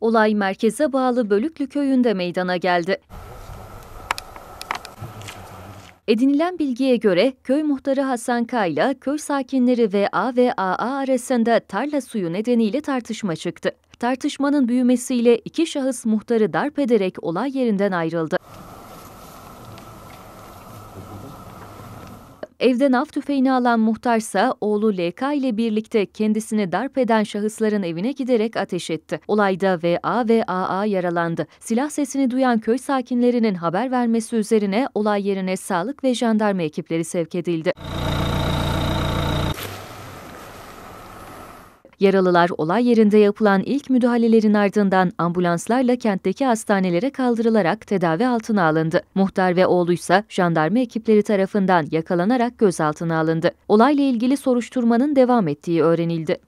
Olay merkeze bağlı Bölüklü köyünde meydana geldi. Edinilen bilgiye göre köy muhtarı Hasan Kayla köy sakinleri ve A ve AA arasında tarla suyu nedeniyle tartışma çıktı. Tartışmanın büyümesiyle iki şahıs muhtarı darp ederek olay yerinden ayrıldı. Evden av tüfeğini alan muhtarsa oğlu LK ile birlikte kendisini darp eden şahısların evine giderek ateş etti. Olayda VA ve AA yaralandı. Silah sesini duyan köy sakinlerinin haber vermesi üzerine olay yerine sağlık ve jandarma ekipleri sevk edildi. Yaralılar olay yerinde yapılan ilk müdahalelerin ardından ambulanslarla kentteki hastanelere kaldırılarak tedavi altına alındı. Muhtar ve oğlu ise jandarma ekipleri tarafından yakalanarak gözaltına alındı. Olayla ilgili soruşturmanın devam ettiği öğrenildi.